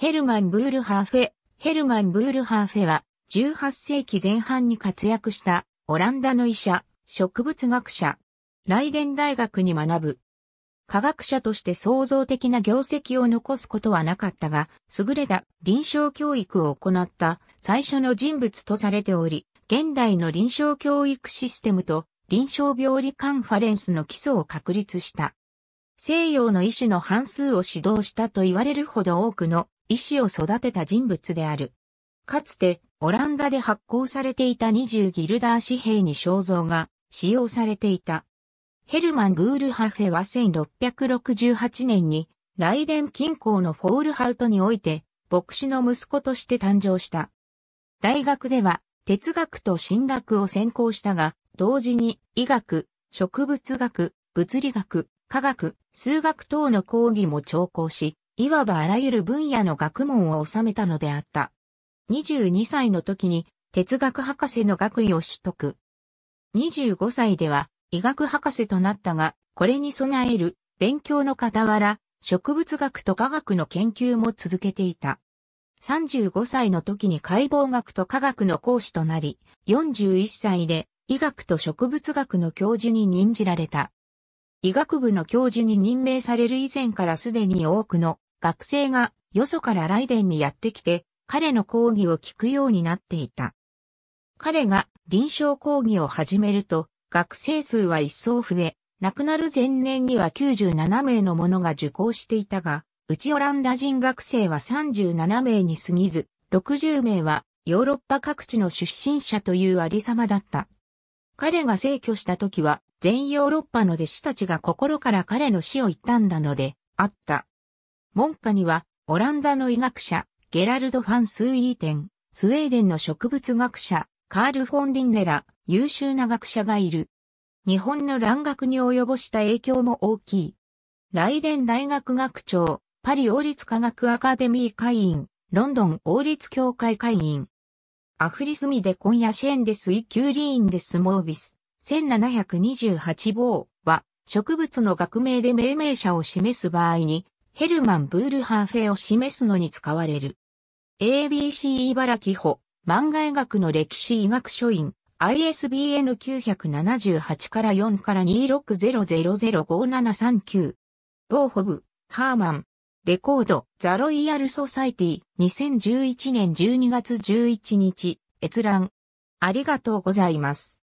ヘルマン・ブールハーフェ。ヘルマン・ブールハーフェは、18世紀前半に活躍したオランダの医者、植物学者、ライデン大学に学ぶ。科学者として創造的な業績を残すことはなかったが、優れた臨床教育を行った最初の人物とされており、現代の臨床教育システムと臨床病理カンファレンスの基礎を確立した。西洋の医師の半数を指導したと言われるほど多くの医師を育てた人物である。かつて、オランダで発行されていた20ギルダー紙幣に肖像が使用されていた。ヘルマン・グールハフェは1668年にライデン近郊のフォールハウトにおいて牧師の息子として誕生した。大学では哲学と神学を専攻したが、同時に医学、植物学、物理学、科学、数学等の講義も聴講し、いわばあらゆる分野の学問を収めたのであった。22歳の時に哲学博士の学位を取得。25歳では医学博士となったが、これに備える勉強の傍ら、植物学と科学の研究も続けていた。35歳の時に解剖学と科学の講師となり、41歳で医学と植物学の教授に任じられた。医学部の教授に任命される以前からすでに多くの学生がよそからライデンにやってきて、彼の講義を聞くようになっていた。彼が臨床講義を始めると、学生数は一層増え、亡くなる前年には97名の者が受講していたが、うちオランダ人学生は37名に過ぎず、60名はヨーロッパ各地の出身者というありさまだった。彼が逝去した時は、全ヨーロッパの弟子たちが心から彼の死を悼んだので、あった。門下には、オランダの医学者、ゲラルド・ファン・スーイーテン、スウェーデンの植物学者、カール・フォン・リンネら、優秀な学者がいる。日本の蘭学に及ぼした影響も大きい。来電大学学長、パリ王立科学アカデミー会員、ロンドン王立協会会員。アフリスミデ・コンヤ・シェンデスイキューリーンデスモービス、1728号は、植物の学名で命名者を示す場合に、ヘルマン・ブールハーフェを示すのに使われる。ABC 茨城保、漫画医学の歴史医学書院、ISBN 978から4から260005739。ボーホブ、ハーマン。レコード、ザ・ロイヤル・ソサイティ、2011年12月11日、閲覧。ありがとうございます。